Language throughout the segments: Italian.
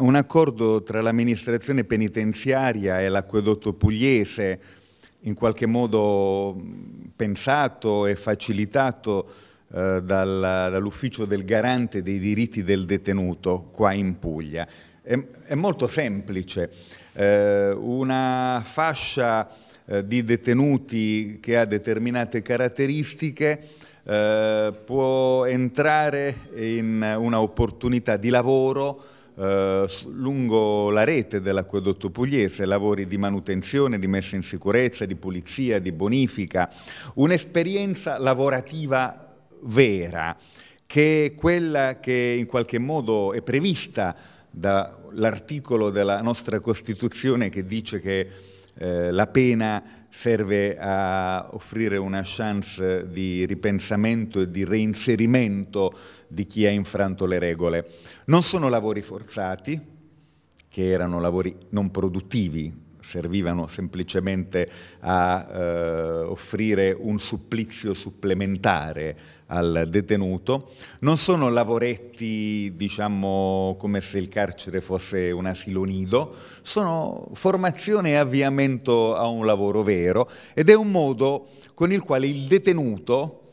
un accordo tra l'amministrazione penitenziaria e l'acquedotto pugliese, in qualche modo pensato e facilitato eh, dall'ufficio del garante dei diritti del detenuto qua in Puglia. È, è molto semplice, eh, una fascia eh, di detenuti che ha determinate caratteristiche eh, può entrare in una opportunità di lavoro eh, lungo la rete dell'acquedotto pugliese, lavori di manutenzione, di messa in sicurezza, di pulizia, di bonifica, un'esperienza lavorativa vera che è quella che in qualche modo è prevista dall'articolo della nostra Costituzione che dice che eh, la pena serve a offrire una chance di ripensamento e di reinserimento di chi ha infranto le regole. Non sono lavori forzati, che erano lavori non produttivi servivano semplicemente a eh, offrire un supplizio supplementare al detenuto, non sono lavoretti, diciamo, come se il carcere fosse un asilo nido, sono formazione e avviamento a un lavoro vero ed è un modo con il quale il detenuto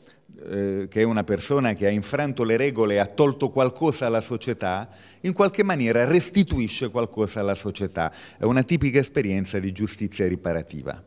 eh, che è una persona che ha infranto le regole e ha tolto qualcosa alla società, in qualche maniera restituisce qualcosa alla società. È una tipica esperienza di giustizia riparativa.